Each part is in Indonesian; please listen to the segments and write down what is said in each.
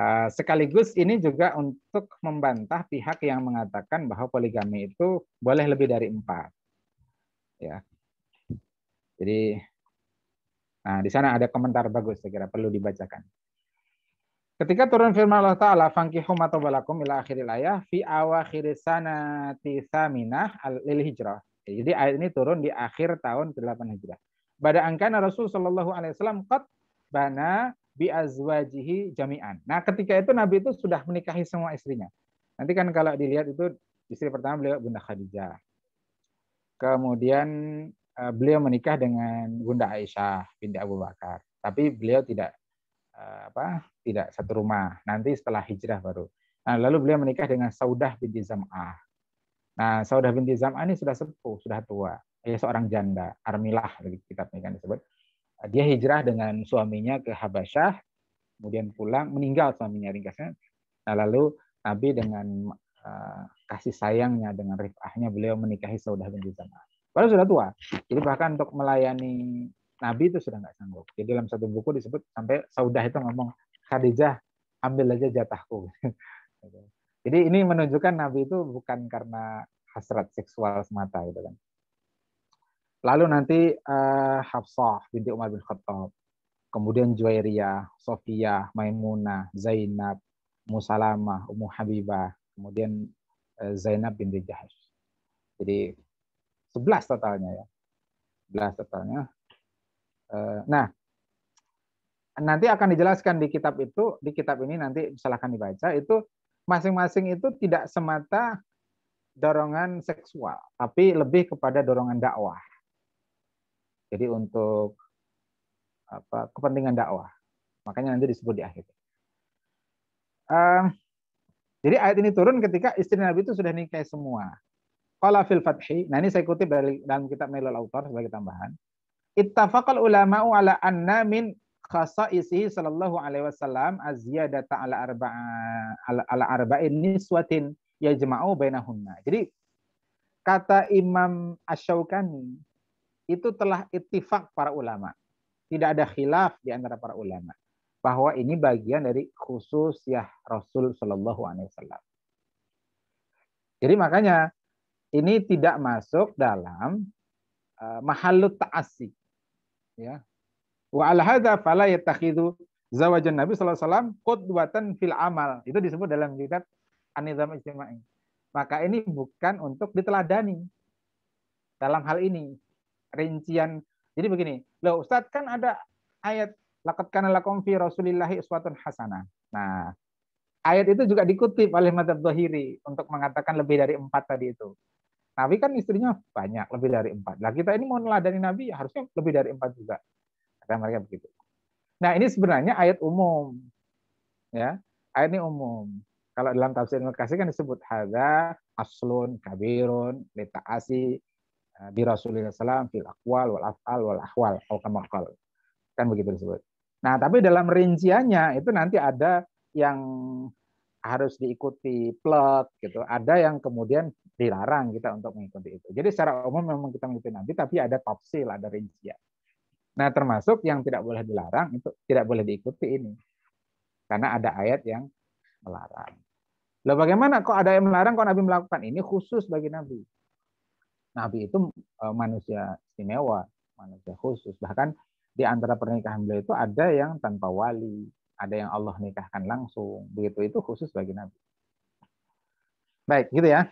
Eh, sekaligus ini juga untuk membantah pihak yang mengatakan bahwa poligami itu boleh lebih dari empat. Ya. Jadi nah, di sana ada komentar bagus, saya kira perlu dibacakan. Ketika turun firman Allah Ta'ala, Fangkihu matobalakum ila akhiril ayah, fi awa sanati thaminah lil hijrah. Jadi ayat ini turun di akhir tahun ke-8 hijrah. Bada angkana Rasul Shallallahu Alaihi Wasallam kot bi azwajihi jami'an. Nah, ketika itu Nabi itu sudah menikahi semua istrinya. Nanti kan kalau dilihat itu istri pertama beliau Bunda Khadijah. Kemudian eh, beliau menikah dengan Bunda Aisyah binti Abu Bakar. Tapi beliau tidak eh, apa? tidak satu rumah. Nanti setelah hijrah baru. Nah, lalu beliau menikah dengan Saudah binti Zam'ah. Nah, Saudah binti Zam'ah ini sudah sepuh, sudah tua. Ya seorang janda, armilah kita kan disebut dia hijrah dengan suaminya ke Habasyah, kemudian pulang, meninggal suaminya ringkasnya. Nah, lalu Nabi dengan uh, kasih sayangnya, dengan rifahnya, beliau menikahi Saudah binti Zam'ah. Padahal sudah tua. Jadi bahkan untuk melayani Nabi itu sudah nggak sanggup. Jadi dalam satu buku disebut sampai Saudah itu ngomong, Khadijah, ambil aja jatahku. Jadi ini menunjukkan Nabi itu bukan karena hasrat seksual semata gitu kan. Lalu nanti uh, Hafsah binti Umar bin Khattab. Kemudian Juwairiyah, Sofia, Maimunah, Zainab, Musalamah, Ummu Habibah, kemudian uh, Zainab binti Jahash. Jadi 11 totalnya ya. 11 totalnya. Uh, nah, nanti akan dijelaskan di kitab itu, di kitab ini nanti silahkan dibaca, itu masing-masing itu tidak semata dorongan seksual, tapi lebih kepada dorongan dakwah. Jadi untuk apa kepentingan dakwah. Makanya nanti disebut di akhir. Um, jadi ayat ini turun ketika istri Nabi itu sudah nikah semua. Qala fil fathi. Nah ini saya kutip dari dalam kitab Melal Autor sebagai tambahan. Ittafaqal ulama'u ala anna min khasa'isihi sallallahu alaihi wasallam aziyadata ala arba'a ala, ala arba'in niswatin yajma'u bainahunna. Jadi kata Imam Asy-Syaukani itu telah ittifak para ulama. Tidak ada khilaf di antara para ulama bahwa ini bagian dari khusus ya Rasul Shallallahu Alaihi Wasallam. Jadi makanya ini tidak masuk dalam uh, eh, mahalut taasi. Ya. Wa al fala yattakhidhu zawajan Nabi sallallahu alaihi wasallam fil amal. Itu disebut dalam kitab An-Nizam Ijtima'i. Maka ini bukan untuk diteladani dalam hal ini rincian. Jadi begini, loh Ustadz kan ada ayat laqad kana lakum fi rasulillahi uswatun hasanah. Nah, ayat itu juga dikutip oleh Madhab Zahiri untuk mengatakan lebih dari empat tadi itu. Nabi kan istrinya banyak, lebih dari empat. Lah kita ini mau meneladani Nabi ya harusnya lebih dari empat juga. Kata mereka begitu. Nah ini sebenarnya ayat umum. ya Ayat ini umum. Kalau dalam tafsir al kan disebut hadza aslun kabirun litaasi bi ah, Rasulullah SAW fil akwal wal afal wal ahwal al kamakal kan begitu disebut. Nah tapi dalam rinciannya itu nanti ada yang harus diikuti plot gitu, ada yang kemudian dilarang kita untuk mengikuti itu. Jadi secara umum memang kita mengikuti nanti, tapi ada lah ada rincian. Nah termasuk yang tidak boleh dilarang itu tidak boleh diikuti ini, karena ada ayat yang melarang. Lalu bagaimana kok ada yang melarang kok Nabi melakukan ini khusus bagi Nabi? Nabi itu e, manusia istimewa, manusia khusus. Bahkan di antara pernikahan beliau itu ada yang tanpa wali, ada yang Allah nikahkan langsung. Begitu itu khusus bagi Nabi. Baik, gitu ya.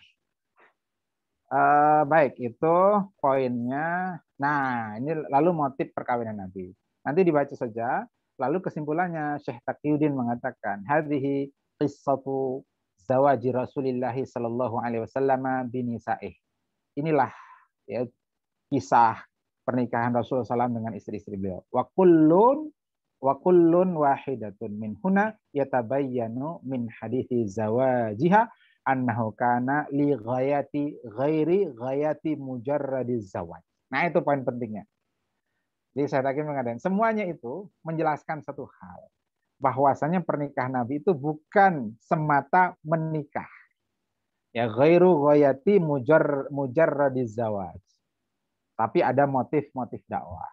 Uh, baik, itu poinnya. Nah, ini lalu motif perkawinan Nabi. Nanti dibaca saja. Lalu kesimpulannya, Syekh Taqiyuddin mengatakan, Hadihi qissatu zawaji Rasulillahi sallallahu alaihi wasallam binisa'ih inilah ya kisah pernikahan Rasulullah SAW dengan istri-istri beliau. Wa kullun wa kullun wahidatun min huna yatabayyanu min hadithi zawajiha annahu kana li ghayati ghairi ghayati mujarradi zawaj. Nah, itu poin pentingnya. Jadi saya tadi mengatakan semuanya itu menjelaskan satu hal bahwasanya pernikahan Nabi itu bukan semata menikah ya ghairu ghayati mujar mujarradiz zawaj. Tapi ada motif-motif dakwah.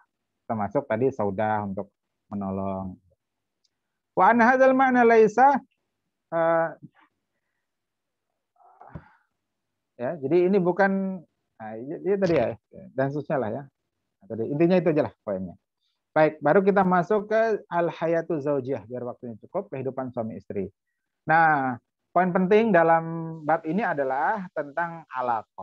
Termasuk tadi saudah untuk menolong. Wa an hadzal ma'na laisa eh, ya jadi ini bukan nah, ya, tadi ya dan seterusnya lah ya tadi intinya itu aja lah poinnya baik baru kita masuk ke al hayatu zaujiyah biar waktunya cukup kehidupan suami istri nah Poin penting dalam bab ini adalah tentang alat.